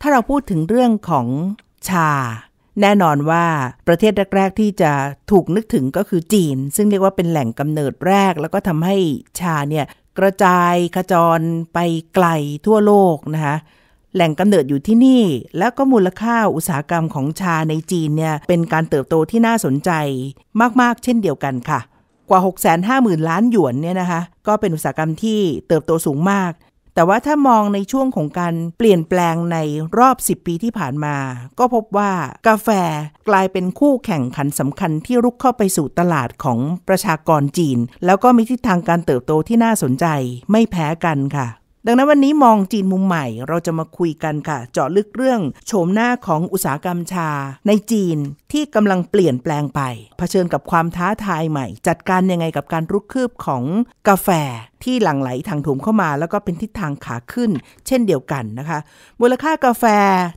ถ้าเราพูดถึงเรื่องของชา แน่นอนว่าประเทศแรกๆที่จะถูกนึกถึงก็คือจีน ซึ่งเรียกว่าเป็นแหล่งกำเนิดแรกแล้วก็ทำให้ชาเนี่ยกระจายขจร ไปไกลทั่วโลกนะคะแหล่งกำเนิดอยู่ที่นี่ แล้วก็มูลค่าอุตสาหกรรมของชาในจีนเนี่ยเป็นการเติบโตที่น่าสนใจมากๆเช่นเดียวกันค่ะ กว่า650,000ล้านหยวนเนี่ยนะคะก็เป็นอุตสาหกรรมที่เติบโตสูงมากแต่ว่าถ้ามองในช่วงของการเปลี่ยนแปลงในรอบ 10 ปีที่ผ่านมา ก็พบว่ากาแฟกลายเป็นคู่แข่งขันสำคัญที่รุกเข้าไปสู่ตลาดของประชากรจีน แล้วก็มีทิศทางการเติบโตที่น่าสนใจไม่แพ้กันค่ะ ดังนั้นวันนี้มองจีนมุมใหม่เราจะมาคุยกันค่ะ เจาะลึกเรื่องโฉมหน้าของอุตสาหกรรมชาในจีนที่กำลังเปลี่ยนแปลงไป เผชิญกับความท้าทายใหม่ จัดการยังไงกับการรุกคืบของกาแฟที่หลั่งไหลทางถมเข้ามา แล้วก็เป็นทิศทางขาขึ้น เช่นเดียวกันนะคะ มูลค่ากาแฟ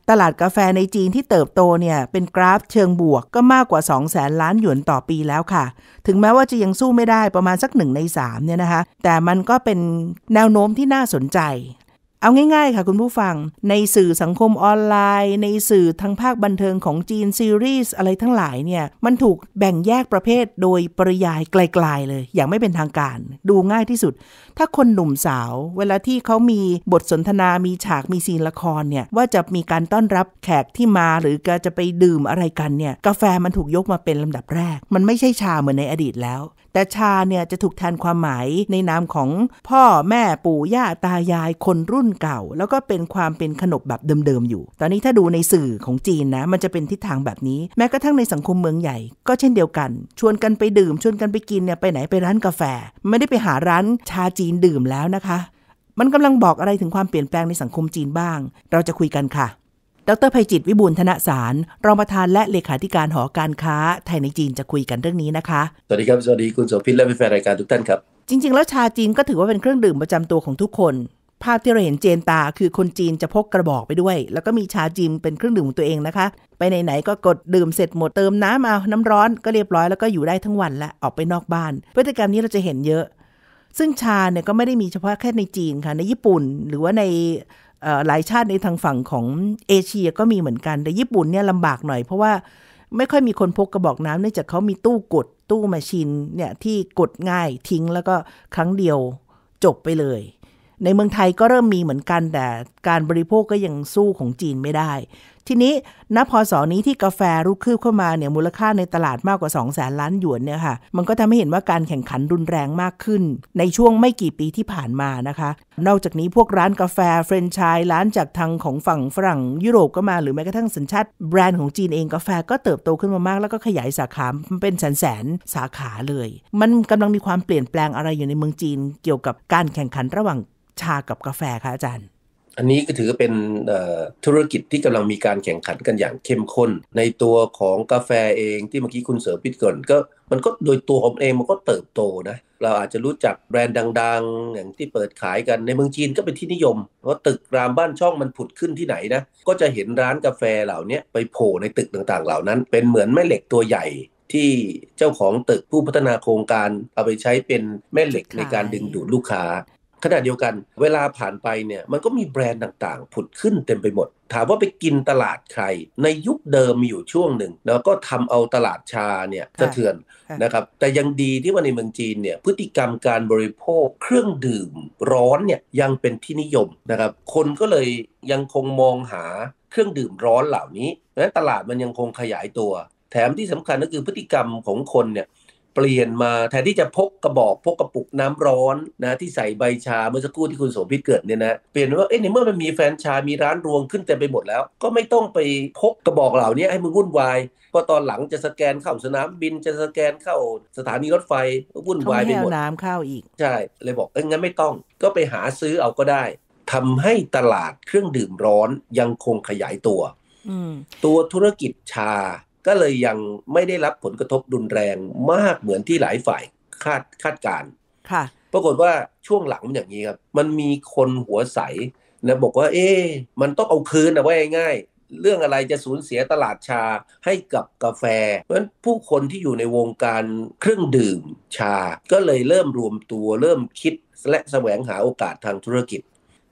ตลาดกาแฟในจีนที่เติบโตเนี่ย เป็นกราฟเชิงบวก ก็มากกว่า 2 0 0แสนล้านหยวนต่อปีแล้วค่ะ ถึงแม้ว่าจะยังสู้ไม่ได้ประมาณสักหนึ่งใน3เนี่ยนะคะแต่มันก็เป็นแนวโน้มที่น่าสนใจเอาง่ายๆค่ะคุณผู้ฟังในสื่อสังคมออนไลน์ ในสื่อทางภาคบันเทิงของจีน ซีรีส์อะไรทั้งหลายเนี่ยมันถูกแบ่งแยกประเภทโดยปริยายไกลๆเลย อย่างไม่เป็นทางการดูง่ายที่สุด ถ้าคนหนุ่มสาว เวลาที่เขามีบทสนทนามีฉาก มีซีนละครเนี่ยว่าจะมีการต้อนรับแขกที่มาหรือจะไปดื่มอะไรกันเนี่ยกาแฟมันถูกยกมาเป็นลำดับแรก มันไม่ใช่ชาเหมือนในอดีตแล้วแต่ชาเนี่ยจะถูกแทนความหมายในนามของพ่อแม่ปู่ย่า ตายาย คนรุ่นเก่า แล้วก็เป็นความเป็นขนบแบบเดิมๆอยู่ ตอนนี้ถ้าดูในสื่อของจีนนะ มันจะเป็นทิศทางแบบนี้แม้กระทั่งในสังคมเมืองใหญ่ ก็เช่นเดียวกัน ชวนกันไปดื่ม ชวนกันไปกินเนี่ยไปไหนไปร้านกาแฟ ไม่ได้ไปหาร้านชาจีนดื่มแล้วนะคะ มันกำลังบอกอะไรถึงความเปลี่ยนแปลงในสังคมจีนบ้าง เราจะคุยกันค่ะดรภัยจิต วิบูลธนสาร รองประธานและเลขาธิการหอการค้า ไทยในจีนจะคุยกันเรื่องนี้นะคะ สวัสดีครับสวัสดีคุณโสภิตและแฟนรายการทุกท่านครับ จริงๆ แล้วชาจีนก็ถือว่าเป็นเครื่องดื่มประจำตัวของทุกคน ภาพที่เราเห็นเจนตาคือคนจีนจะพกกระบอกไปด้วย แล้วก็มีชาจีนเป็นเครื่องดื่มของตัวเองนะคะ ไปไหนๆก็กดดื่มเสร็จหมดเติมน้ำเอาน้ำร้อน ก็เรียบร้อยแล้วก็อยู่ได้ทั้งวันและออกไปนอกบ้านพฤติกรรมนี้เราจะเห็นเยอะ ซึ่งชาเนี่ยก็ไม่ได้มีเฉพาะแค่ในจีนค่ะในญี่ปุ่นหรือว่าในหลายชาติในทางฝั่งของเอเชียก็มีเหมือนกัน แต่ญี่ปุ่นเนี่ยลำบากหน่อยเพราะว่า ไม่ค่อยมีคนพกกระบอกน้ำเนื่องจากเขามีตู้กดตู้มาชินเนี่ยที่กดง่ายทิ้งแล้วก็ครั้งเดียวจบไปเลย ในเมืองไทยก็เริ่มมีเหมือนกันแต่การบริโภคก็ยังสู้ของจีนไม่ได้ทีนี้นับพออนี้ที่กาแฟรุกคืบเข้ามาเนี่ยมูลค่าในตลาดมากกว่า 2 0 0แสนล้านหยวนเนี่ยค่ะมันก็ทำให้เห็นว่าการแข่งขันรุนแรงมากขึ้น ในช่วงไม่กี่ปีที่ผ่านมานะคะนอกจากนี้พวกร้านกาแฟเฟรนช์ชสยร้านจากทางของฝั่งฝรั่งยุโรปก็มา หรือแม้กระทั่งสัญชาติแบรนด์ของจีนเองกาแฟก็เติบโตขึ้นมามาก แล้วก็ขยายสาขาเป็นแสนแสนสาขาเลย มันกำลังมีความเปลี่ยนแปลงอะไรอยู่ในเมืองจีน เกี่ยวกับการแข่งขันระหว่างชากับกาแฟคะอาจารย์อันนี้ก็ถือเป็นธุรกิจที่กำลังมีการแข่งขันกันอย่างเข้มข้น ในตัวของกาแฟเองที่เมื่อกี้คุณเสริมพิก่อนก็มันก็โดยตัวผมเองมันก็เติบโตนะเราอาจจะรู้จักแบรนด์ดังๆ อย่างที่เปิดขายกันในเมืองจีนก็เป็นที่นิยมเพราะตึกรามบ้านช่องมันผุดขึ้นที่ไหนนะก็จะเห็นร้านกาแฟเหล่านี้ไปโผล่ในตึกต่างๆเหล่านั้น เป็นเหมือนแม่เหล็กตัวใหญ่ที่เจ้าของตึกผู้พัฒนาโครงการ เอาไปใช้เป็นแม่เหล็กในการดึงดูดลูกค้าขณะเดียวกันเวลาผ่านไปเนี่ยมันก็มีแบรนด์ต่างๆ ผุดขึ้นเต็มไปหมด ถามว่าไปกินตลาดใครในยุคเดิมมีอยู่ช่วงหนึ่ง แล้วก็ทำเอาตลาดชาเนี่ยสะเทือนนะครับแต่ยังดีที่ว่าในเมืองจีนเนี่ย พฤติกรรมการบริโภคเครื่องดื่มร้อนเนี่ยยังเป็นที่นิยมนะครับคนก็เลยยังคงมองหาเครื่องดื่มร้อนเหล่านี้และตลาดมันยังคงขยายตัว แถมที่สำคัญก็คือพฤติกรรมของคนเนี่ยเปลี่ยนมา แทนที่จะพกกระบอก พกกระปุกน้ำร้อนนะ ที่ใส่ใบชาเมื่อสักครู่ที่คุณโสภิตเกิดเนี่ยนะ เปลี่ยนว่าเอ๊ะในเมื่อมันมีแฟนชามีร้านรวงขึ้นเต็มไปหมดแล้ว ก็ไม่ต้องไปพกกระบอกเหล่านี้ให้มันวุ่นวายพอตอนหลังจะสแกนเข้าสนามบินจะสแกนเข้า สถานีรถไฟวุ่นวายไปหมดน้ำเข้าอีกใช่เลยบอกเอ้งั้นไม่ต้อง ก็ไปหาซื้อเอาก็ได้ทำให้ตลาดเครื่องดื่มร้อนยังคงขยายตัวตัวธุรกิจชาก็เลยยังไม่ได้รับผลกระทบรุนแรงมากเหมือนที่หลายฝ่ายคาดคาดการค่ะ ปรากฏว่าช่วงหลังมันอย่างนี้ครับ มันมีคนหัวใสนะบอกว่าเอ๊มันต้องเอาคืนนะว่าง่าย เรื่องอะไรจะสูญเสียตลาดชาให้กับกาแฟ เพราะฉะนั้นผู้คนที่อยู่ในวงการเครื่องดื่มชา ก็เลยเริ่มรวมตัวเริ่มคิด และแสวงหาโอกาสทางธุรกิจ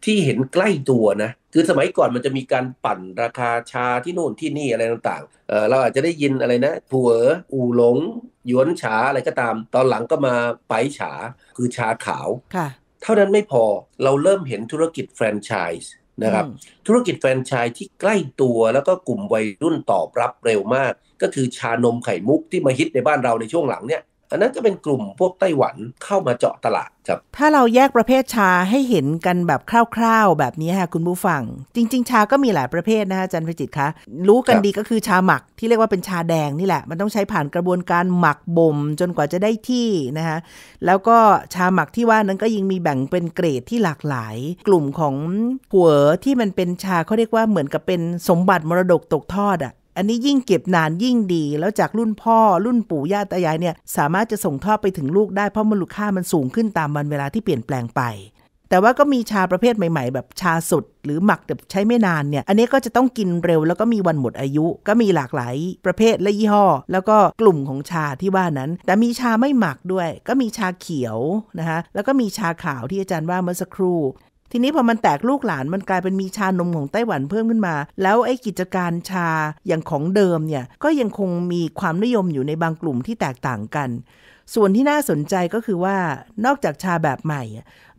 ที่เห็นใกล้ตัวนะคือสมัยก่อนมันจะมีการปั่นราคาชาที่โน่นที่นี่อะไรต่างๆเเราอาจจะได้ยินอะไรนะผัวอู่หลงหยวนฉาอะไรก็ตาม ตอนหลังก็มาไปฉาคือชาขาว เท่านั้นไม่พอเราเริ่มเห็นธุรกิจแฟรนไชส์นะครับธุรกิจแฟรนไชส์ที่ใกล้ตัวแล้วก็กลุ่มวัยรุ่นตอบรับเร็วมาก ก็คือชานมไข่มุกที่มาฮิตในบ้านเราในช่วงหลังเนี่ยอันนั้นก็เป็นกลุ่มพวกไต้หวันเข้ามาเจาะตลาดครับถ้าเราแยกประเภทชาให้เห็นกันแบบคร่าวๆ แบบนี้ค่ะคุณผู้ฟัง จริงๆ ชาก็มีหลายประเภทนะคะจันพิจิตคะรู้กันดีก็คือชาหมักที่เรียกว่าเป็นชาแดงนี่แหละมันต้องใช้ผ่านกระบวนการหมักบ่มจนกว่าจะได้ที่นะคะแล้วก็ชาหมักที่ว่านั้นก็ยังมีแบ่งเป็นเกรดที่หลากหลาย กลุ่มของหัวที่มันเป็นชาเขาเรียกว่าเหมือนกับเป็นสมบัติมรดกตกทอดอะอันนี้ยิ่งเก็บนานยิ่งดีแล้วจากรุ่นพ่อรุ่นปู่ย่าตายายเนี่ยสามารถจะส่งทอดไปถึงลูกได้ เพราะมูลค่ามันสูงขึ้นตามวันเวลาที่เปลี่ยนแปลงไป แต่ว่าก็มีชาประเภทใหม่ ๆ แบบชาสดหรือหมักแบบใช้ไม่นานเนี่ยอันนี้ก็จะต้องกินเร็วแล้วก็มีวันหมดอายุ ก็มีหลากหลายประเภทและยี่ห้อ แล้วก็กลุ่มของชาที่ว่านั้น แต่มีชาไม่หมักด้วย ก็มีชาเขียวนะคะแล้วก็มีชาขาวที่อาจารย์ว่าเมื่อสักครู่ทีนี้พอมันแตกลูกหลานมันกลายเป็นมีชานมของไต้หวันเพิ่มขึ้นมา แล้วไอ้กิจการชาอย่างของเดิมเนี่ยก็ยังคงมีความนิยมอยู่ในบางกลุ่มที่แตกต่างกัน ส่วนที่น่าสนใจก็คือว่านอกจากชาแบบใหม่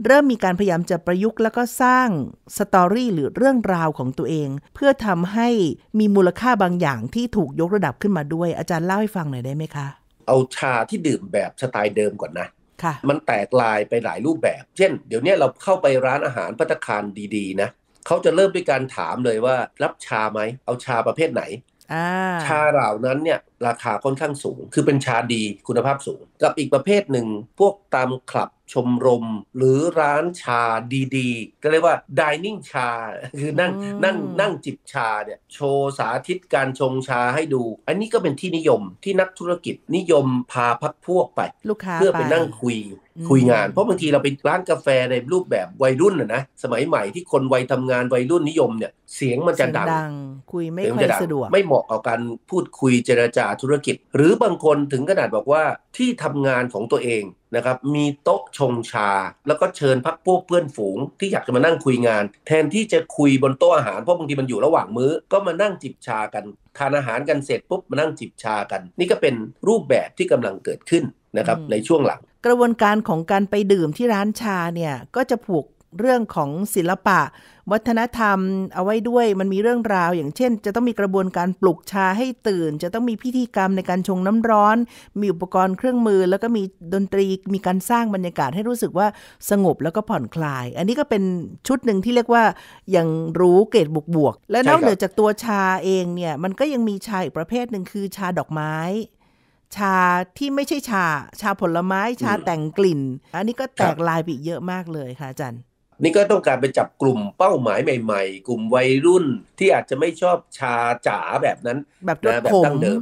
เริ่มมีการพยายามจะประยุกต์แล้วก็สร้างสตอรี่หรือเรื่องราวของตัวเอง เพื่อทำให้มีมูลค่าบางอย่างที่ถูกยกระดับขึ้นมาด้วย อาจารย์เล่าให้ฟังหน่อยได้ไหมคะ เอาชาที่ดื่มแบบสไตล์เดิมก่อนนะมันแตกลายไปหลายรูปแบบ เช่น เดี๋ยวนี้เราเข้าไปร้านอาหารพัตคารดีๆนะ เขาจะเริ่มด้วยการถามเลยว่ารับชาไหม เอาชาประเภทไหน ชาเหล่านั้นเนี่ยราคาค่อนข้างสูง คือเป็นชาดีคุณภาพสูง กับอีกประเภทหนึ่งพวกตามคลับชมรม หรือร้านชาดีๆ ก็เรียกว่าิเนิ่งชาคือนั่งนั่งนั่งจิบชาเนี่ยโชว์สาธิตการชงชาให้ดู อันนี้ก็เป็นที่นิยมที่นักธุรกิจนิยมพาพักพวกไปลูกค้าเพื่อไปนั่งคุยคุยงานเพราะบางทีเราไปร้านกาแฟในรูปแบบวัยรุ่นนะสมัยใหม่ที่คนวัยทำงานวัยรุ่นนิยมเนี่ยเสียงมันจะดังคุยไม่ค่อยสะดวกไม่เหมาะกับการพูดคุยเจรจาธุรกิจหรือบางคนถึงขนาดบอกว่าที่ทำงานของตัวเองนะครับมีโต๊ะชงชา แล้วก็เชิญพักพวกเพื่อนฝูงที่อยากจะมานั่งคุยงาน แทนที่จะคุยบนโต๊ะอาหารเพราะบางทีมันอยู่ระหว่างมื้อก็มานั่งจิบชากันทานอาหารกันเสร็จปุ๊บมานั่งจิบชากัน นี่ก็เป็นรูปแบบที่กำลังเกิดขึ้นนะครับในช่วงหลังกระบวนการของการไปดื่มที่ร้านชาเนี่ยก็จะผูกเรื่องของศิลปะวัฒนธรรมเอาไว้ด้วยมันมีเรื่องราว อย่างเช่นจะต้องมีกระบวนการปลุกชาให้ตื่น จะต้องมีพิธีกรรมในการชงน้ำร้อน มีอุปกรณ์เครื่องมือ แล้วก็มีดนตรีมีการสร้างบรรยากาศให้รู้สึกว่าสงบแล้วก็ผ่อนคลาย อันนี้ก็เป็นชุดหนึ่งที่เรียกว่า อย่างรู้เกตบวกบวก และนอกเหนือจากตัวชาเองเนี่ยมันก็ยังมีชาอีกประเภทหนึ่งคือชาดอกไม้ ชาที่ไม่ใช่ชาชาผลไม้ชาแต่งกลิ่น อันนี้ก็แตกลายไปเยอะมากเลยค่ะจันในี่ก็ต้องการไปจับกลุ่มเป้าหมายใหม่ๆ กลุ่มวัยรุ่นที่อาจจะไม่ชอบชาจ๋าแบบนั้น แบบนะแบบตั้งเดิม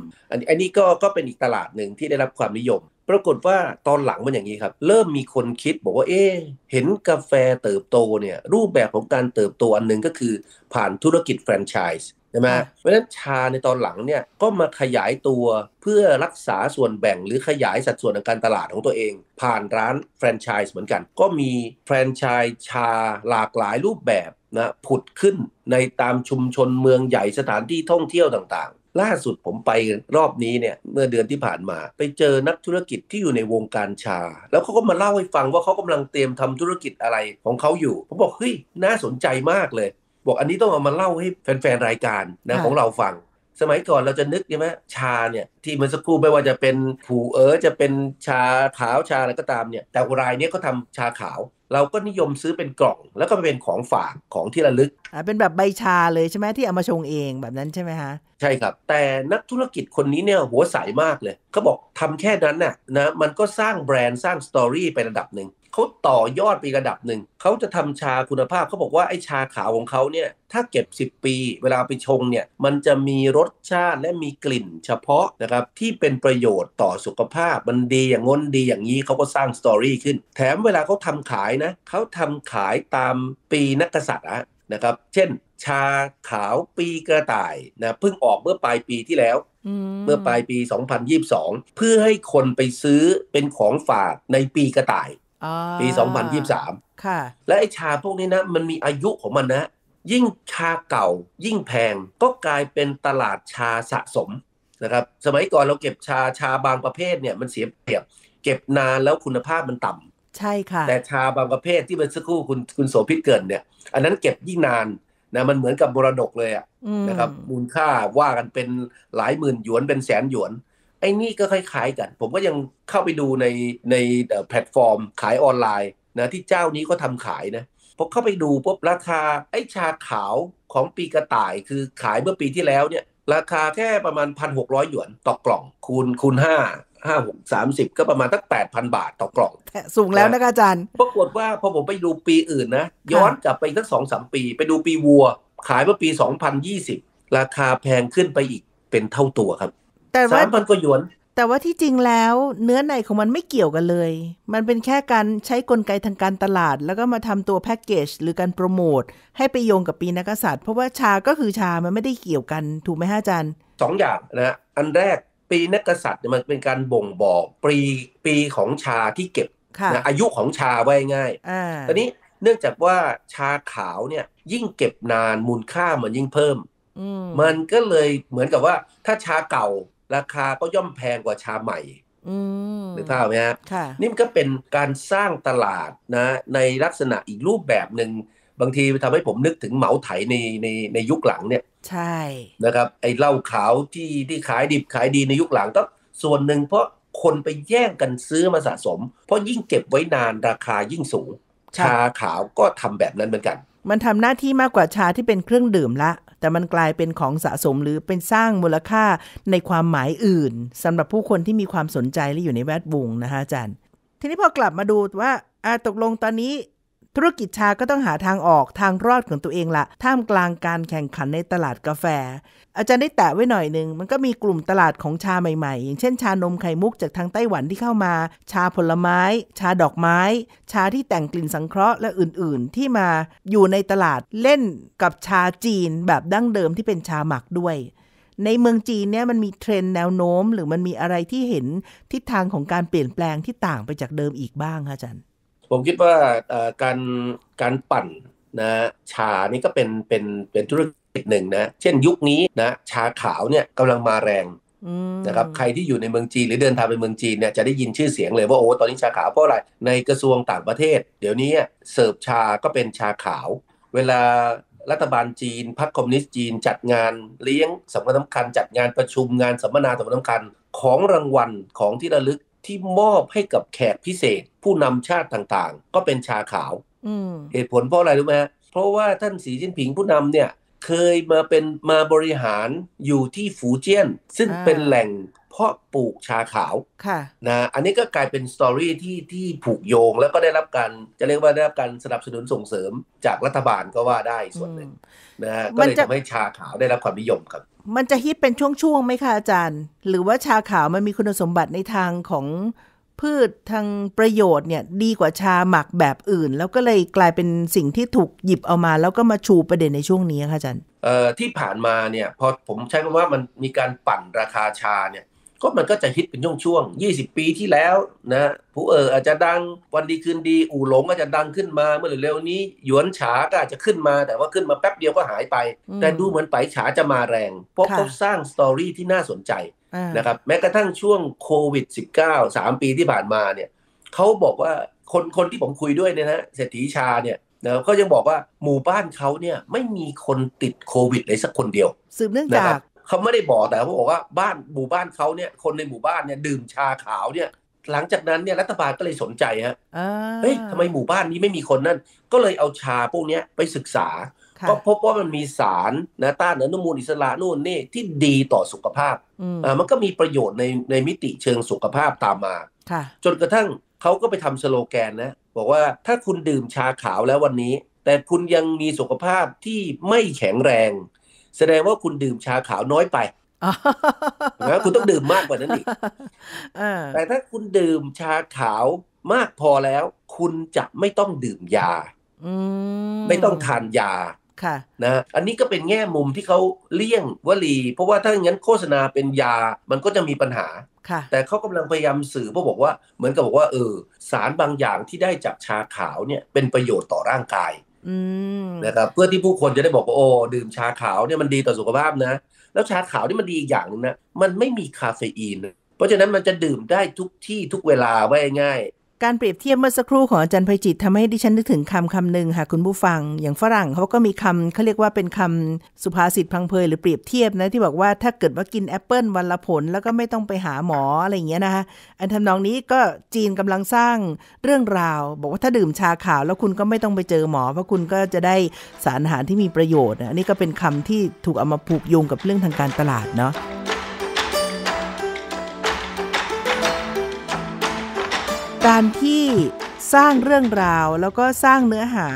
อันนี้ก็ก็เป็นอีกตลาดหนึ่งที่ได้รับความนิยม ปรากฏว่าตอนหลังมันอย่างนี้ครับ เริ่มมีคนคิดบอกว่า เอ๊เห็นกาแฟเติบโตเนี่ย รูปแบบของการเติบโต อันหนึ่งก็คือผ่านธุรกิจแฟรนไชส์ใช่ไหมเพราะฉะนั้นชาในตอนหลังเนี่ยก็มาขยายตัวเพื่อรักษาส่วนแบ่งหรือขยายสัดส่วนทางการตลาดของตัวเอง ผ่านร้านแฟรนไชส์เหมือนกัน ก็มีแฟรนไชส์ชาหลากหลายรูปแบบนะผุดขึ้นในตามชุมชนเมืองใหญ่สถานที่ท่องเที่ยวต่างๆ ล่าสุดผมไปรอบนี้เนี่ยเมื่อเดือนที่ผ่านมาไปเจอนักธุรกิจที่อยู่ในวงการชา แล้วเขาก็มาเล่าให้ฟังว่าเขากำลังเตรียมทำธุรกิจอะไรของเขาอยู่ผมบอกเฮ้ยน่าสนใจมากเลยบอกอันนี้ต้องเอามาเล่าให้แฟน ๆ รายการนะของเราฟัง สมัยก่อนเราจะนึกใช่ไหมชาเนี่ย ที่มันสักครู่ไม่ว่าจะเป็นผูเอ๋อจะเป็นชาขาวชาอะไรก็ตามเนี่ยแต่รายนี้เขาทาชาขาว เราก็นิยมซื้อเป็นกล่อง แล้วก็เป็นของฝากของที่ระลึกอ่าเป็นแบบใบชาเลยใช่ไหมที่เอามาชงเองแบบนั้นใช่ไหมฮะใช่ครับ แต่นักธุรกิจคนนี้เนี่ยหัวใสมากเลยเขาบอกทำแค่นั้นน่ะนะมันก็สร้างแบรนด์สร้างสตอรี่ไประดับหนึ่งเขาต่อยอดไประดับหนึ่ง เขาจะทำชาคุณภาพเขาบอกว่าไอ้ชาขาวของเขาเนี่ยถ้าเก็บ 10 ปีเวลาไปชงเนี่ยมันจะมีรสชาติและมีกลิ่นเฉพาะนะครับที่เป็นประโยชน์ต่อสุขภาพ มันดีอย่างง้นดีอย่างนี้เขาก็สร้างสตอรี่ขึ้น แถมเวลาเขาทำขายนะเขาทำขายตามปีนักษัตริย์นะครับเช่น ชาขาวปีกระต่ายนะเพิ่งออกเมื่อปลายปีที่แล้วเมื่อปลายปี 2022 เพื่อให้คนไปซื้อเป็นของฝากในปีกระต่ายปี 2023 ค่ะ และไอชาพวกนี้นะมันมีอายุของมันนะ ยิ่งชาเก่า ยิ่งแพงก็กลายเป็นตลาดชาสะสมนะครับสมัยก่อนเราเก็บชา ชาบางประเภทเนี่ยมันเสียเปรียบ เก็บนานแล้วคุณภาพมันต่ำ ใช่ค่ะ แต่ชาบางประเภทที่เป็นสักครู่คุณคุณโสพิษเกินเนี่ยอันนั้นเก็บยิ่งนานนะมันเหมือนกับมรดกเลยอะนะครับมูลค่าว่ากันเป็นหลายหมื่นหยวนเป็นแสนหยวนไอ้นี่ก็คล้าย ๆกัน ผมก็ยังเข้าไปดูในในแพลตฟอร์มขายออนไลน์นะที่เจ้านี้ก็ทำขายนะพอเข้าไปดูปุ๊บราคาไอ้ชาขาวของปีกระต่าย คือขายเมื่อปีที่แล้วเนี่ย ราคาแค่ประมาณ 1,600หยวนต่อกล่อง คูณคูณ 5 5 6 30 ก็ประมาณตั้ง8,000 บาทต่อกล่อง สูงแล้วนะอาจารย์ปรากฏว่าพอผมไปดูปีอื่นนะ ย้อนกลับไปสักสองสามปี ไปดูปีวัว ขายเมื่อปี 2020 ราคาแพงขึ้นไปอีกเป็นเท่าตัวครับแต่ว่าสามพันกว่าหยวน แต่ว่าที่จริงแล้ว เนื้อในของมันไม่เกี่ยวกันเลย มันเป็นแค่การใช้กลไกทางการตลาด แล้วก็มาทำตัวแพ็กเกจ หรือการโปรโมทให้ไปโยงกับปีนักษัตริย์ เพราะว่าชาก็คือชา มันไม่ได้เกี่ยวกันถูกไหมฮะอาจารย์สองอย่างนะ อันแรกปีนักษัตริย์มันเป็นการบ่งบอกปีปีของชาที่เก็บนะอายุของชาไว้ง่ายตอนนี้เนื่องจากว่าชาขาวเนี่ยยิ่งเก็บนานมูลค่ามันยิ่งเพิ่มมันก็เลยเหมือนกับว่าถ้าชาเก่าราคาก็ย่อมแพงกว่าชาใหม่หรือเ่าไหมฮะนี่มันก็เป็นการสร้างตลาดนะในลักษณะอีกรูปแบบหนึ่งบางทีทำให้ผมนึกถึงเหมาไถในในในยุคหลังเนี่ย ใช่นะครับ ไอ้เหล้าขาวที่ที่ขายดิบขายดีในยุคหลังก็ส่วนหนึ่งเพราะคนไปแย่งกันซื้อมาสะสม เพราะยิ่งเก็บไว้นานราคายิ่งสูง ชาขาวก็ทำแบบนั้นเหมือนกัน มันทำหน้าที่มากกว่าชาที่เป็นเครื่องดื่มละแต่มันกลายเป็นของสะสมหรือเป็นสร้างมูลค่าในความหมายอื่น สำหรับผู้คนที่มีความสนใจและอยู่ในแวดวงนะคะอาจารย์ ทีนี้พอกลับมาดูว่าตกลงตอนนี้ธุรกิจชาก็ต้องหาทางออกทางรอดของตัวเองละท่ามกลางการแข่งขันในตลาดกาแฟ อาจารย์ได้แตะไว้หน่อยหนึ่งมันก็มีกลุ่มตลาดของชาใหม่ๆอย่างเช่นชานมไข่มุกจากทางไต้หวันที่เข้ามา ชาผลไม้ ชาดอกไม้ ชาที่แต่งกลิ่นสังเคราะห์และอื่นๆที่มาอยู่ในตลาดเล่นกับชาจีนแบบดั้งเดิมที่เป็นชาหมักด้วย ในเมืองจีนเนี่ยมันมีเทรนแนวโน้ม หรือมันมีอะไรที่เห็นทิศทางของการเปลี่ยนแปลงที่ต่างไปจากเดิมอีกบ้างคะอาจารย์ผมคิดว่าการการปั่นนะชานี่ก็เป็นเป็นเป็นธุรกิจหนึ่งนะ เช่นยุคนี้นะ ชาขาวเนี่ยกำลังมาแรงนะครับใครที่อยู่ในเมืองจีน หรือเดินทางไปเมืองจีนเนี่ยจะได้ยินชื่อเสียงเลยว่าโอ้ตอนนี้ชาขาวเพราะอะไร ในกระทรวงต่างประเทศ เดี๋ยวนี้เสิร์ฟชาก็เป็นชาขาว เวลารัฐบาลจีน พรรคคอมมิวนิสต์จีนจัดงานเลี้ยงสำคัญสำคัญ จัดงานประชุมงานสัมมนาสำคัญสำคัญของรางวัลของที่ระลึกที่มอบให้กับแขกพิเศษผู้นำชาติต่างๆ ก็เป็นชาขาวเหตุผลเพราะอะไรรู้ไหมเพราะว่าท่านสีจิ้นผิงผู้นำเนี่ยเคยมาเป็นมาบริหารอยู่ที่ฝูเจี้ยน ซึ่งเป็นแหล่งเพาะปลูกชาขาว ค่ะ นะ อันนี้ก็กลายเป็นสตอรี่ที่ที่ผูกโยงแล้วก็ได้รับการจะเรียกว่าได้รับการสนับสนุนส่งเสริมจากรัฐบาลก็ว่าได้ส่วนหนึ่งนะก็เลยทำให้ชาขาวได้รับความนิยมครับ มันจะฮิตเป็นช่วงๆไหมคะอาจารย์ หรือว่าชาขาวมันมีคุณสมบัติในทางของพืชทางประโยชน์เนี่ยดีกว่าชาหมักแบบอื่น แล้วก็เลยกลายเป็นสิ่งที่ถูกหยิบเอามา แล้วก็มาชูประเด็นในช่วงนี้ค่ะอาจารย์เอ่อที่ผ่านมาเนี่ยพอผมใช้คำว่ามันมีการปั่นราคาชาเนี่ยก็มันก็จะฮิตเป็นช่วงๆ20 ปีที่แล้วนะผู้เอออาจจะดังวันดีคืนดีอู่หลงอาจจะดังขึ้นมา เมื่อเร็วๆนี้ หยวนฉาก็อาจจะขึ้นมา แต่ว่าขึ้นมาแป๊บเดียวก็หายไป แต่ดูเหมือนไปฉาจะมาแรงเพราะเขาสร้างสตอรี่ที่น่าสนใจนะครับแม้กระทั่งช่วงโควิด -19 สามปีที่ผ่านมาเนี่ยเขาบอกว่าคนคนที่ผมคุยด้วยเนี่ยนะเศรษฐีชาเนี่ยนะเขายังบอกว่าหมู่บ้านเขาเนี่ยไม่มีคนติดโควิดเลยสักคนเดียวสืบเนื่องจากเขาไม่ได้บอกแต่เขาบอกว่าบ้านหมู่บ้านเขาเนี่ยคนในหมู่บ้านเนี่ยดื่มชาขาวเนี่ยหลังจากนั้นเนี่ยรัฐบาลก็เลยสนใจฮะเฮ้ยทำไมหมู่บ้านนี้ไม่มีคนนั่น ก็เลยเอาชาพวกนี้ไปศึกษาก็พบว่ามันมีสารนะต้านอนุมูลอิสระนู่นนี่ที่ดีต่อสุขภาพอ่า มันก็มีประโยชน์ในในมิติเชิงสุขภาพตามมาจนกระทั่งเขาก็ไปทำสโลแกนนะบอกว่าถ้าคุณดื่มชาขาวแล้ววันนี้ แต่คุณยังมีสุขภาพที่ไม่แข็งแรง แสดงว่าคุณดื่มชาขาวน้อยไปนะคุณต้องดื่มมากกว่านั้นอีกแต่ถ้าคุณดื่มชาขาวมากพอแล้ว คุณจะไม่ต้องดื่มยาไม่ต้องทานยาค่ะนะอันนี้ก็เป็นแง่มุมที่เขาเลี่ยงวลี เพราะว่าถ้าอย่างนั้นโฆษณาเป็นยามันก็จะมีปัญหา แต่เขากำลังพยายามสื่อเพื่อบอกว่า เหมือนกับบอกว่าเออสารบางอย่างที่ได้จากชาขาวเนี่ยเป็นประโยชน์ต่อร่างกายนะครับเพื่อที่ผู้คนจะได้บอกว่าโอ้ดื่มชาขาวเนี่ยมันดีต่อสุขภาพนะแล้วชาขาวนี่มันดีอีกอย่างนึงนะมันไม่มีคาเฟอีนเพราะฉะนั้นมันจะดื่มได้ทุกที่ทุกเวลาไว้ง่ายการเปรียบเทียบเมื่อสักครู่ของอาจารย์ภัยจิตทำให้ดิฉันนึกถึงคำคำหนึ่งค่ะ คุณผู้ฟังอย่างฝรั่งเขาก็มีคำเขาเรียกว่าเป็นคำสุภาษิตพังเพยหรือเปรียบเทียบนะ ที่บอกว่าถ้าเกิดว่ากินแอปเปิลวันละผลแล้วก็ไม่ต้องไปหาหมออะไรอย่างเงี้ยนะคะอันทำนองนี้ก็จีนกำลังสร้างเรื่องราวบอกว่าถ้าดื่มชาขาว แล้วคุณก็ไม่ต้องไปเจอหมอเพราะคุณก็จะได้สารอาหารที่มีประโยชน์อันนี้ก็เป็นคำที่ถูกเอามาผูกโยงกับเรื่องทางการตลาดเนาะการที่สร้างเรื่องราวแล้วก็สร้างเนื้อหา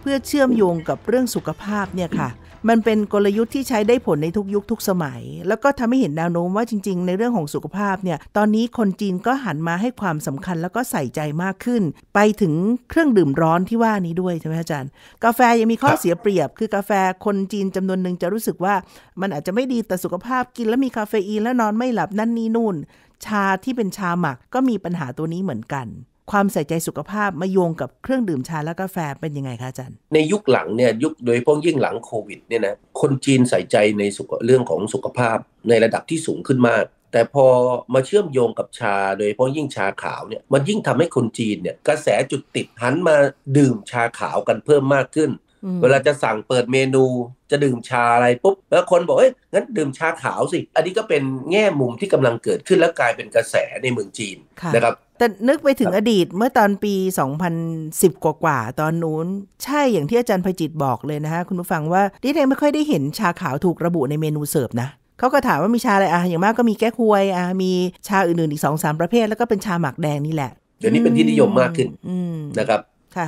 เพื่อเชื่อมโยงกับเรื่องสุขภาพเนี่ยค่ะ มันเป็นกลยุทธ์ที่ใช้ได้ผลในทุกยุคทุกสมัย แล้วก็ทำให้เห็นแนวโน้มว่าจริง ๆ ในเรื่องของสุขภาพเนี่ยตอนนี้คนจีนก็หันมาให้ความสำคัญแล้วก็ใส่ใจมากขึ้น ไปถึงเครื่องดื่มร้อนที่ว่านี้ ด้วยใช่ไหมอาจารย์ กาแฟยังมีข้อเสียเปรียบ คือกาแฟคนจีนจำนวนหนึ่งจะรู้สึกว่า มันอาจจะไม่ดีต่อสุขภาพกินแล้วมีคาเฟอีนแล้วนอนไม่หลับนั่นนี่นู่นชาที่เป็นชาหมักก็มีปัญหาตัวนี้เหมือนกัน ความใส่ใจสุขภาพมาโยงกับเครื่องดื่มชาและกาแฟเป็นยังไงคะอาจารย์ในยุคหลังเนี่ยยุคโดยเฉพาะยิ่งหลังโควิดเนี่ยนะคนจีนใส่ใจในสุขเรื่องของสุขภาพในระดับที่สูงขึ้นมาก แต่พอมาเชื่อมโยงกับชาโดยเฉพาะยิ่งชาขาวเนี่ยมันยิ่งทำให้คนจีนเนี่ยกระแสจุดติดหันมาดื่มชาขาวกันเพิ่มมากขึ้นเวลาจะสั่งเปิดเมนูจะดื่มชาอะไร ปุ๊บ แล้วคนบอก เอ้ยงั้น ดื่มชาขาวสิ อันนี้ก็เป็นแง่มุมที่กำลังเกิดขึ้นแล้วกลายเป็นกระแสในเมืองจีนนะครับแต่นึกไปถึงอดีตเมื่อตอนปี 2010 กว่ากว่าตอนนู้นใช่อย่างที่อาจารย์พจิตบอกเลยนะฮะ คุณผู้ฟังว่าดิฉันไม่ค่อยได้เห็นชาขาวถูกระบุในเมนูเสิร์ฟนะเขาก็ถามว่ามีชาอะไรอ่ะอย่างมากก็มีแก้ควยอ่ะมีชาอื่นๆอีกสองสามประเภท แล้วก็เป็นชาหมักแดงนี่แหละเดี๋ยวนี้เป็นที่นิยมมากขึ้นนะครับ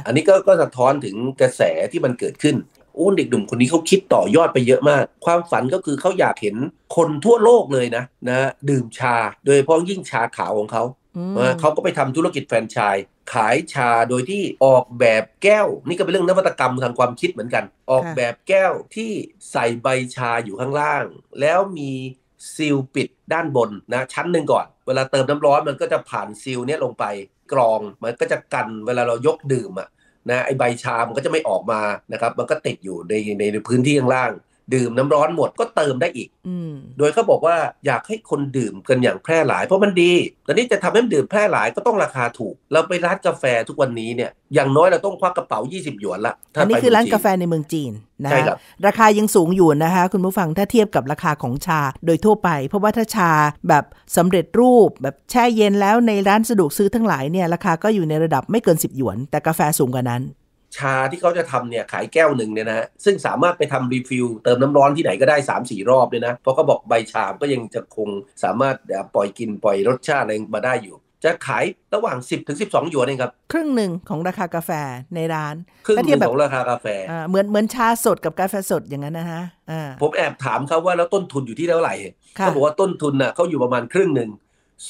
อันนี้ก็ก็สะท้อนถึงกระแสที่มันเกิดขึ้น อุ้นเด็กหนุ่มคนนี้เขาคิดต่อยอดไปเยอะมาก ความฝันก็คือเขาอยากเห็นคนทั่วโลกเลยนะ นะ ดื่มชา โดยเพพาะยิ่งชาขาวของเขา เขาก็ไปทำธุรกิจแฟรนไชส์ขายชาโดยที่ออกแบบแก้ว นี่ก็เป็นเรื่องนวัตกรรมทางความคิดเหมือนกัน ออกแบบแก้วที่ใส่ใบชาอยู่ข้างล่าง แล้วมีซีลปิดด้านบนนะชั้นหนึ่งก่อน เวลาเติมน้ำร้อนมันก็จะผ่านซีลเนี้ยลงไปกรองมันก็จะกันเวลาเรายกดื่มอ่ะนะไอใบชามันก็จะไม่ออกมานะครับ มันก็ติดอยู่ในในพื้นที่ข้างล่างดื่มน้ำร้อนหมดก็เติมได้อีก โดยเขาบอกว่าอยากให้คนดื่มกันอย่างแพร่หลาย เพราะมันดี ตอนนี้จะทำให้ดื่มแพร่หลายก็ต้องราคาถูก เราไปร้านกาแฟทุกวันนี้เนี่ยอย่างน้อยเราต้องควักกระเป๋า 20หยวนละอันนี้คือร้านกาแฟในเมืองจีนนะรราคายังสูงอยู่นะคะคุณผู้ฟังถ้าเทียบกับราคาของชา โดยทั่วไปเพราะว่าถ้าชา แบบสำเร็จรูป แบบแช่เย็นแล้วในร้านสะดวกซื้อทั้งหลายเนี่ยราคาก็อยู่ในระดับไม่เกิน10หยวนแต่กาแฟสูงกว่านั้นชาที่เขาจะทำเนี่ยขายแก้วหนึ่งเนี่ยนะซึ่งสามารถไปทำรีฟิลเติมน้ำร้อนที่ไหน ก็ได้3 4รอบเลยนะเพราะเขาบอกใบชาก็ยังจะคงสามารถปล่อยกินปล่อยรสชาติอะไรมาได้อยู่ จะขายระหว่าง 10ถึง12หยวนเองครับครึ่งหนึ่งของราคากาแฟในร้านครึ่งหนึ่งของราคากาแฟเหมือนเหมือนชาสดกับกาแฟสดอย่างนั้นนะฮะผมแอบถามเขาว่าแล้วต้นทุนอยู่ที่เท่าไหร่เขาบอกว่าต้นทุนน่ะเขาอยู่ประมาณครึ่งหนึ่ง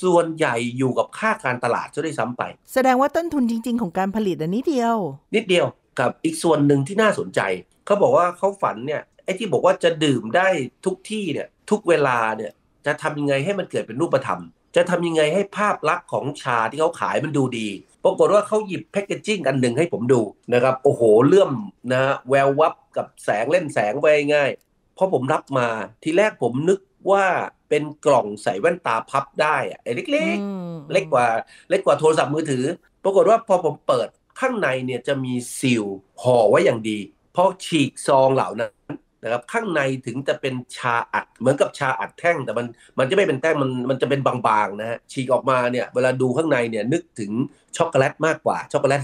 ส่วนใหญ่อยู่กับค่าการตลาดจะได้ซ้ำไป แสดงว่าต้นทุนจริงๆ ของการผลิตอันนี้เดียว นิดเดียวกับอีกส่วนหนึ่งที่น่าสนใจเขาบอกว่าเขาฝันเนี่ยไอ้ที่บอกว่าจะดื่มได้ทุกที่เนี่ยทุกเวลาเนี่ยจะทำยังไงให้มันเกิดเป็นรูปธรรม จะทำยังไงให้ภาพลักษณ์ของชาที่เขาขายมันดูดีปรากฏว่าเขาหยิบแพคเกจิ้งอันหนึ่งให้ผมดูนะครับ โอ้โหเลื่อมนะฮะแวววับกับแสงเล่นแสงไปง่ายเพราะผมรับมาทีแรกผมนึกว่าเป็นกล่องใส่แว่นตาพับได้อะไอ้เล็กๆ เล็กกว่าเล็กกว่าโทรศัพท์มือถือ ปรากฏว่าพอผมเปิดข้างในเนี่ยจะมีซิลห่อไว้อย่างดีพอฉีกซองเหล่านั้น นะครับข้างในถึงจะเป็นชาอัดเหมือนกับชาอัดแท่ง แต่มันมันจะไม่เป็นแท่งมันมันจะเป็นบางๆนะฮะฉีกออกมาเนี่ยเวลาดูข้างในเนี่ยนึกถึง ช็อกโกแลตมากกว่าช็อกโกแลต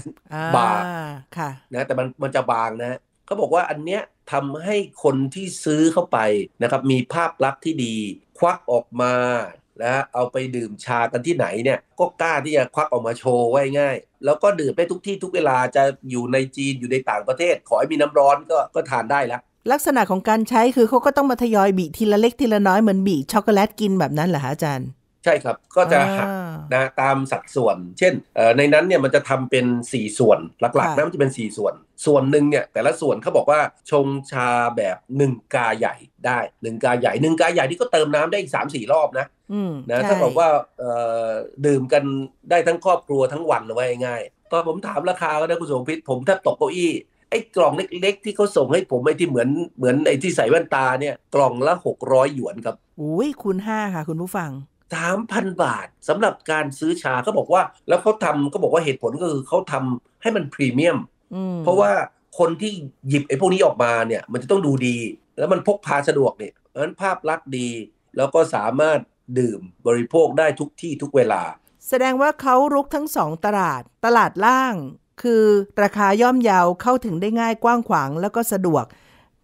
บางค่ะนะแต่มันมันจะบางนะเขาบอกว่าอันเนี้ยทำให้คนที่ซื้อเข้าไปนะครับมีภาพลักษณ์ที่ดีควักออกมาแ้ะเอาไปดื่มชากันที่ไหนเนี่ยก็กล้าที่จะควักออกมาโชว์ไว้ง่ายแล้วก็ดื่มได้ทุกที่ทุกเวลาจะอยู่ในจีนอยู่ในต่างประเทศ ขอให้มีน้ำร้อนก็ก็ทานได้แล้วลักษณะของการใช้คือเขาก็ต้องมาทยอยบีทีละเล็กทีละน้อยเหมือนบีช็อกโกแลตกิน แบบนั้นเหรอคะอาจารย์ใช่ครับ ก็จะหักนะตามสัดส่วน เช่น ในนั้นเนี่ยมันจะทำเป็น 4 ส่วนหลักๆนะมันจะเป็น 4 ส่วน ส่วนหนึ่งเนี่ยแต่ละส่วนเขาบอกว่าชงชาแบบ 1 กาใหญ่ได้ 1 กาใหญ่ 1 กาใหญ่ที่ก็เติมน้ำได้อีกสามสี่รอบนะนะถ้าบอกว่าดื่มกันได้ทั้งครอบครัวทั้งวันเอยไง่ายตอนผมถามราคาก็ได้คุณสมพิษผมแทบตกเก้าอี้ไอ้กล่องเล็กๆ ที่เขาส่งให้ผมไอ้ที่เหมือนเหมือนไอ้ที่ใส่แว่นตาเนี่ยกล่องละหกร้อยหยวนครับอุ้ยคุณห้าค่ะคุณผู้ฟังสามพันบาทสำหรับการซื้อชาเขาบอกว่า แล้วเขาทำเขาบอกว่าเหตุผลก็คือเขาทำให้มันพรีเมียมเพราะว่าคนที่หยิบไอ้พวกนี้ออกมาเนี่ย มันจะต้องดูดี แล้วมันพกพาสะดวกเนี่ยเพราะฉะนั้นภาพลักษณ์ดี แล้วก็สามารถดื่มบริโภคได้ทุกที่ทุกเวลา แสดงว่าเขารุกทั้งสองตลาดตลาดล่าง คือราคาย่อมเยาวเข้าถึงได้ง่ายกว้างขวางแล้วก็สะดวก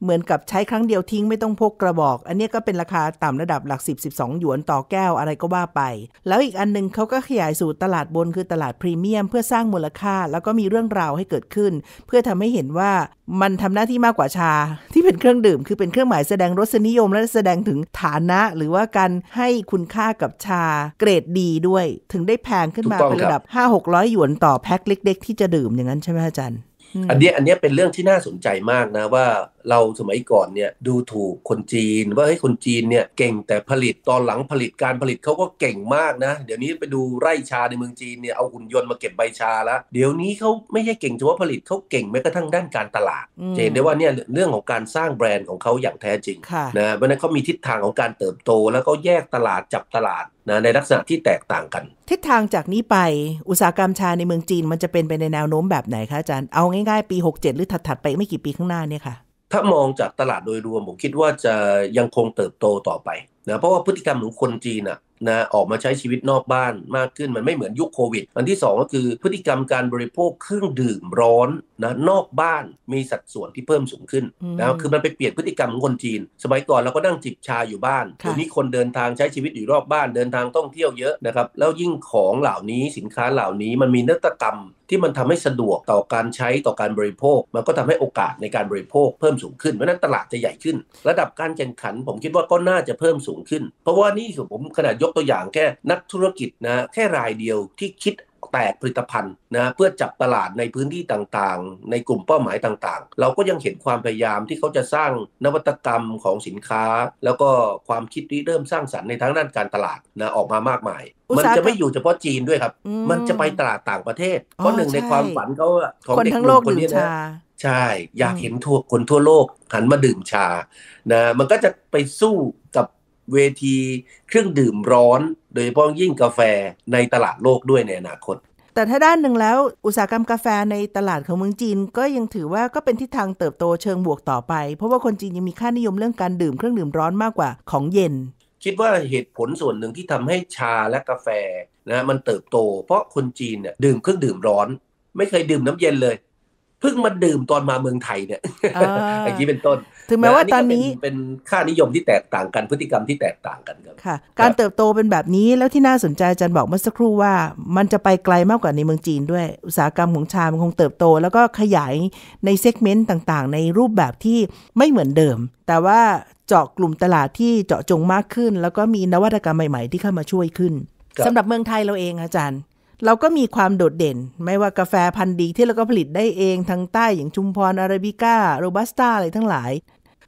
เหมือนกับใช้ครั้งเดียวทิ้งไม่ต้องพกกระบอก อันนี้ก็เป็นราคาต่ำระดับหลัก10 12หยวนต่อแก้วอะไรก็ว่าไป แล้วอีกอันนึงเขาก็ขยายสู่ตลาดบนคือตลาดพรีเมียม เพื่อสร้างมูลค่าแล้วก็มีเรื่องราวให้เกิดขึ้น เพื่อทำให้เห็นว่ามันทำหน้าที่มากกว่าชาที่เป็นเครื่องดื่มคือเป็นเครื่องหมายแสดงรสนิยมและแสดงถึงฐานะ หรือว่าการให้คุณค่ากับชาเกรดดีด้วย ถึงได้แพงขึ้นมาเป็นระดับ5 6 0 0หยวนต่อแพ็คเล็กๆ ที่จะดื่มอย่างนั้นใช่ไหมอาจารย์ อันนี้อันนี้เป็นเรื่องที่น่าสนใจมากนะว่าเราสมัยก่อนเนี่ยดูถูกคนจีน ว่าเฮ้ยคนจีนเนี่ยเก่งแต่ผลิตตอนหลังผลิตการผลิตเขาก็เก่งมากนะเดี๋ยวนี้ไปดูไร่ชาในเมืองจีนเนี่ยเอาหุ่นยนต์มาเก็บใบชาแล้วเดี๋ยวนี้เขาไม่ใช่เก่งเฉพาะผลิตเขาเก่งแม้กระทั่งด้านการตลาดเจนได้ว่าเนี่ยเรื่องของการสร้างแบรนด์ของเขาอย่างแท้จริงนะเพราะนั้นเขามีทิศทางของการเติบโตแล้วก็แยกตลาดจับตลาดนะในลักษณะที่แตกต่างกันทิศทางจากนี้ไปอุตสาหกรรมชาในเมืองจีนมันจะเป็นไปในแนวโน้มแบบไหนคะอาจารย์เอาง่ายๆ ปี 67 หรือถัด ๆ ไปไม่กี่ปีข้างหน้าเนี่ยค่ะถ้ามองจากตลาดโดยรวม ผมคิดว่าจะยังคงเติบโตต่อไปนะเพราะว่าพฤติกรรมของคนจีนอ่ะนะออกมาใช้ชีวิตนอกบ้านมากขึ้น มันไม่เหมือนยุคโควิด อันที่ 2 ก็คือพฤติกรรมการบริโภคเครื่องดื่มร้อนนะนอกบ้านมีสัดส่วนที่เพิ่มสูงขึ้นนะคือมันไปเปลี่ยนพฤติกรรมของคนจีน สมัยก่อนเราก็นั่งจิบชาอยู่บ้านเดี๋ยวนี้คนเดินทางใช้ชีวิตอยู่รอบบ้านเดินทางท่องเที่ยวเยอะนะครับแล้วยิ่งของเหล่านี้สินค้าเหล่านี้มันมีนวัตกรรม ที่มันทำให้สะดวกต่อการใช้ต่อการบริโภค มันก็ทำให้โอกาสในการบริโภคเพิ่มสูงขึ้นเพราะนั้นตลาดจะใหญ่ขึ้น ระดับการแข่งขัน ผมคิดว่าก็น่าจะเพิ่มสูงขึ้น เพราะว่านี่ผมขนาดยกตัวอย่างแค่นักธุรกิจนะแค่รายเดียวที่คิดแตกผลิตภัณฑ์นะเพื่อจับตลาดในพื้นที่ต่าง ๆ ในกลุ่มเป้าหมายต่างๆ เราก็ยังเห็นความพยายามที่เขาจะสร้างนวัตกรรมของสินค้า แล้วก็ความคิดที่เริ่มสร้างสรรค์ในทางด้านการตลาดนะออกมามากมาย มันจะไม่อยู่เฉพาะจีนด้วยครับ มันจะไปตลาดต่างประเทศ เพราะหนึ่งในความฝันเขาของเด็กหนุ่มคนนี้นะใช่ อยากเห็นทั่วคนทั่วโลกหันมาดื่มชานะมันก็จะไปสู้กับเวทีเครื่องดื่มร้อน โดยเฉพาะยิ่งกาแฟในตลาดโลกด้วยในอนาคตแต่ถ้าด้านหนึ่งแล้วอุตสาหกรรมกาแฟในตลาดของเมืองจีนก็ยังถือว่าก็เป็นทิศทางเติบโตเชิงบวกต่อไป เพราะว่าคนจีนยังมีค่านิยมเรื่องการดื่มเครื่องดื่มร้อนมากกว่าของเย็น คิดว่าเหตุผลส่วนหนึ่งที่ทำให้ชาและกาแฟนะมันเติบโต เพราะคนจีนเนี่ยดื่มเครื่องดื่มร้อน ไม่เคยดื่มน้ำเย็นเลยเพิ่งมาดื่มตอนมาเมืองไทยเนี่ยอย่างนี้เป็นต้น ถึงแม้ว่าตอนนี้เป็นค่านิยมที่แตกต่างกันพฤติกรรมที่แตกต่างกันครับค่ะการเติบโตเป็นแบบนี้แล้วที่น่าสนใจอาจารย์บอกเมื่อสักครู่ว่า มันจะไปไกลมากกว่าในเมืองจีนด้วยอุตสาหกรรมของชามันคงเติบโต แล้วก็ขยายในเซกเมนต์ต่างๆ ในรูปแบบที่ไม่เหมือนเดิม แต่ว่าเจาะกลุ่มตลาดที่เจาะจงมากขึ้น แล้วก็มีนวัตกรรมใหม่ ๆที่เข้ามาช่วยขึ้นสำหรับเมืองไทยเราเองอาจารย์เราก็มีความโดดเด่นไม่ว่ากาแฟพันธุ์ดีที่เราก็ผลิตได้เองทางใต้อย่างชุมพรอาราบิก้าโรบัสต้าอะไรทั้งหลาย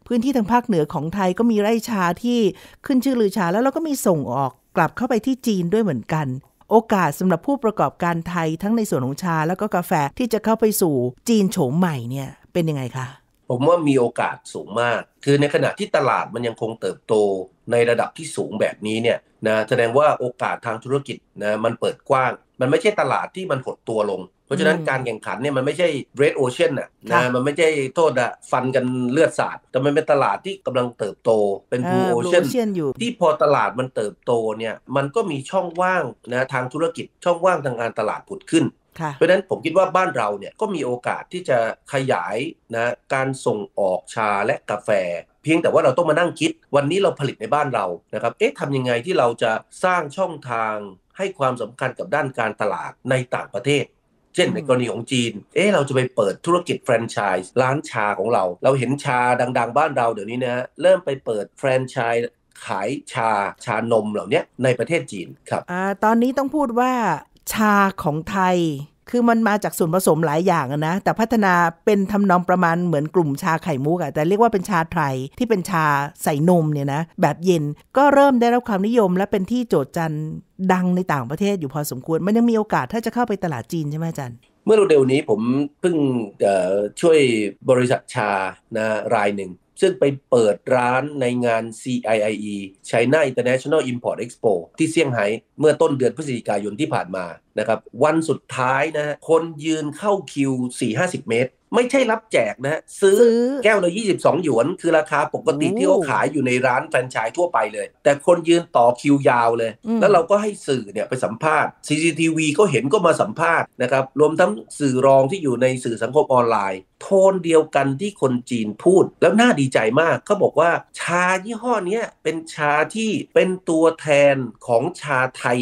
พื้นที่ทางภาคเหนือของไทยก็มีไร่ชาที่ขึ้นชื่อลือชาแล้วเราก็มีส่งออกกลับเข้าไปที่จีนด้วยเหมือนกัน โอกาสสำหรับผู้ประกอบการไทยทั้งในส่วนของชาแล้วก็กาแฟที่จะเข้าไปสู่จีนโฉมใหม่เนี่ยเป็นยังไงคะผมว่ามีโอกาสสูงมาก คือในขณะที่ตลาดมันยังคงเติบโตในระดับที่สูงแบบนี้เนี่ยนะแสดงว่าโอกาสทางธุรกิจนะมันเปิดกว้างมันไม่ใช่ตลาดที่มันหดตัวลง เพราะฉะนั้นการแข่งขันเนี่ยมันไม่ใช่ red ocean นะนะมันไม่ใช่โทษอะฟันกันเลือดสาดแต่มันเป็นตลาดที่กำลังเติบโตเป็น blue ocean ที่พอตลาดมันเติบโตเนี่ยมันก็มีช่องว่างนะทางธุรกิจช่องว่างทางการตลาดผุดขึ้น เพราะนั้นผมคิดว่าบ้านเราเนี่ยก็มีโอกาสที่จะขยายนะการส่งออกชาและกาแฟเพียงแต่ว่าเราต้องมานั่งคิดวันนี้เราผลิตในบ้านเรานะครับ เอ๊ะทำยังไงที่เราจะสร้างช่องทางให้ความสำคัญกับด้านการตลาดในต่างประเทศเช่นในกรณีของจีน เอ๊ะเราจะไปเปิดธุรกิจแฟรนไชส์ร้านชาของเรา เราเห็นชาดังๆ บ้านเราเดี๋ยวนี้นะเริ่มไปเปิดแฟรนไชส์ขายชาชานมเหล่านี้ในประเทศจีนครับอตอนนี้ต้องพูดว่า ชาของไทยคือมันมาจากส่วนผสมหลายอย่างนะแต่พัฒนาเป็นทำนองประมาณเหมือนกลุ่มชาไข่มุกอะแต่เรียกว่าเป็นชาไทยที่เป็นชาใส่นมเนี่ยนะแบบเย็นก็เริ่มได้รับความนิยม และเป็นที่โจทย์จันดังในต่างประเทศ อยู่พอสมควร มันยังมีโอกาสถ้าจะเข้าไปตลาดจีนใช่ไหมจันเมื่อเร็วๆนี้ผมเพิ่งช่วยบริษัทชานะรายหนึ่งซึ่งไปเปิดร้านในงาน CIIE China International Import Expo ที่เซี่ยงไฮ้เมื่อต้นเดือนพฤศจิกายนที่ผ่านมา นะครับวันสุดท้ายนะคนยืนเข้าคิว 4-50 เมตร ไม่ใช่รับแจกนะ ซื้อแก้วละ22หยวน คือราคาปกติที่เขาขายอยู่ในร้านแฟรนไชส์ทั่วไปเลย แต่คนยืนต่อคิวยาวเลย แล้วเราก็ให้สื่อเนี่ยไปสัมภาษณ์ CCTV ก็เห็นก็มาสัมภาษณ์นะครับรวมทั้งสื่อรองที่อยู่ในสื่อสังคมออนไลน์โทนเดียวกันที่คนจีนพูดแล้วน่าดีใจมากเขาบอกว่าชายี่ห้อนี้เป็นชาที่เป็นตัวแทนของชาไทย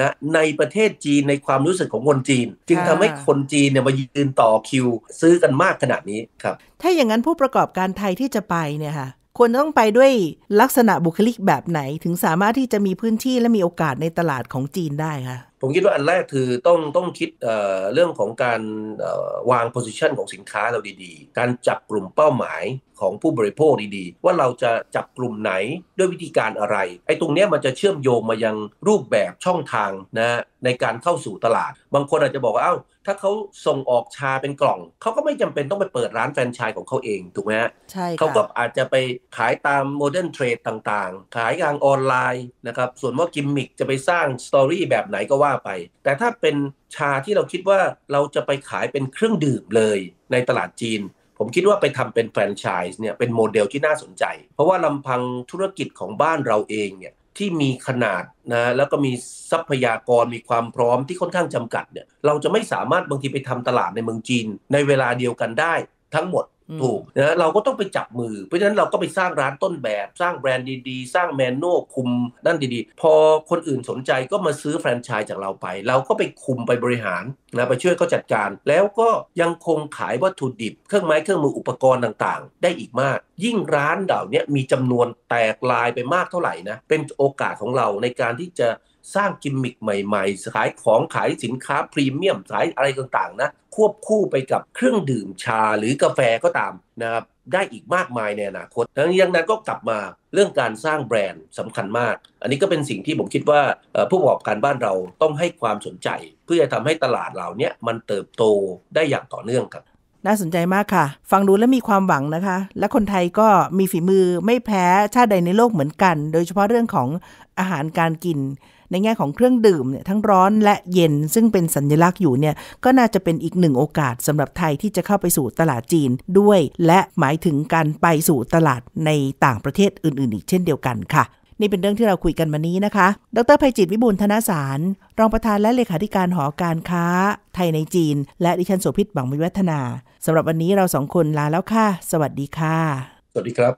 นะ ในประเทศจีนในความรู้สึกของคนจีน จึงทำให้คนจีนเนี่ยมายืนต่อคิวซื้อกันมากขนาดนี้ครับ ถ้าอย่างนั้นผู้ประกอบการไทยที่จะไปเนี่ยค่ะควรต้องไปด้วยลักษณะบุคลิกแบบไหนถึงสามารถที่จะมีพื้นที่และมีโอกาสในตลาดของจีนได้คะผมคิดว่าอันแรกคือต้องต้องคิดเรื่องของการวาง position ของสินค้าเราดีๆ การจับกลุ่มเป้าหมายของผู้บริโภคดีๆ ว่าเราจะจับกลุ่มไหนด้วยวิธีการอะไร ไอ้ตรงนี้มันจะเชื่อมโยงมายังรูปแบบช่องทางนะในการเข้าสู่ตลาด บางคนอาจจะบอกว่าเอา้าถ้าเขาส่งออกชาเป็นกล่อง เขาก็ไม่จำเป็นต้องไปเปิดร้านแฟรนไชส์ของเขาเอง ถูกไหมฮะใช่เขาก็อาจจะไปขายตามโมเดิร์นเทรดต่างๆ ขายทางออนไลน์นะครับ ส่วนว่ากิมมิคจะไปสร้างสตอรี่แบบไหนก็ว่าไป แต่ถ้าเป็นชาที่เราคิดว่าเราจะไปขายเป็นเครื่องดื่มเลยในตลาดจีน ผมคิดว่าไปทำเป็นแฟรนไชส์เนี่ยเป็นโมเดลที่น่าสนใจ เพราะว่าลำพังธุรกิจของบ้านเราเองเนี่ยที่มีขนาดนะแล้วก็มีทรัพยากรมีความพร้อมที่ค่อนข้างจำกัดเนี่ยเราจะไม่สามารถบางทีไปทำตลาดในเมืองจีนในเวลาเดียวกันได้ทั้งหมดถูกนะเราก็ต้องไปจับมือเพราะฉะนั้นเราก็ไปสร้างร้านต้นแบบ สร้างแบรนด์ดีๆ สร้างแมนนวลคุมด้านดีๆ พอคนอื่นสนใจก็มาซื้อแฟรนไชส์จากเราไป เราก็ไปคุมไปบริหารนะไปช่วยเขาจัดการ แล้วก็ยังคงขายวัตถุดิบ เครื่องไม้เครื่องมืออุปกรณ์ต่างๆ ได้อีกมาก ยิ่งร้านเหล่านี้มีจำนวนแตกลายไปมากเท่าไหร่นะเป็นโอกาสของเราในการที่จะสร้างกิมมิคใหม่ๆขายของขายสินค้าพรีเมียมขายอะไรต่างๆ นะ ควบคู่ไปกับเครื่องดื่มชาหรือกาแฟก็ตามนะครับ ได้อีกมากมายในอนาคตดังังนั้นก็กลับมาเรื่องการสร้างแบรนด์สำคัญมาก อันนี้ก็เป็นสิ่งที่ผมคิดว่า ผู้ประกอบการบ้านเราต้องให้ความสนใจ เพื่อทำให้ตลาดเหล่านี้มันเติบโตได้อย่างต่อเนื่องครับ น่าสนใจมากค่ะ ฟังดูแล้วมีความหวังนะคะ และคนไทยก็มีฝีมือไม่แพ้ชาติใดในโลกเหมือนกัน โดยเฉพาะเรื่องของอาหารการกินในแง่ของเครื่องดื่มเนี่ยทั้งร้อนและเย็นซึ่งเป็นสัญลักษณ์อยู่เนี่ยก็น่าจะเป็นอีกหนึ่งโอกาส สำหรับไทยที่จะเข้าไปสู่ตลาดจีนด้วย และหมายถึงการไปสู่ตลาดในต่างประเทศอื่นๆ อีกเช่นเดียวกันค่ะ นี่เป็นเรื่องที่เราคุยกันวันนี้นะคะ ดรภัยจิตวิบูลธนสาร รองประธานและเลขาธิการหอการค้าไทยในจีน และดิฉันโสภิตบังมิวัฒนาสำหรับวันนี้เราสองคนลาแล้วค่ะ สวัสดีค่ะ สวัสดีครับ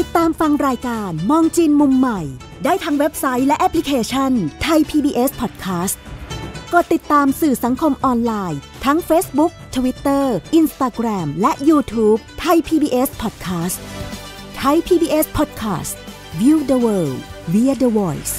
ติดตามฟังรายการมองจีนมุมใหม่ได้ทางเว็บไซต์และแอปพลิเคชันไทย PBS Podcast กดติดตามสื่อสังคมออนไลน์ ทั้ง Facebook Twitter Instagram และ YouTube ไทย PBS Podcast ไทย PBS Podcast View the world via the voice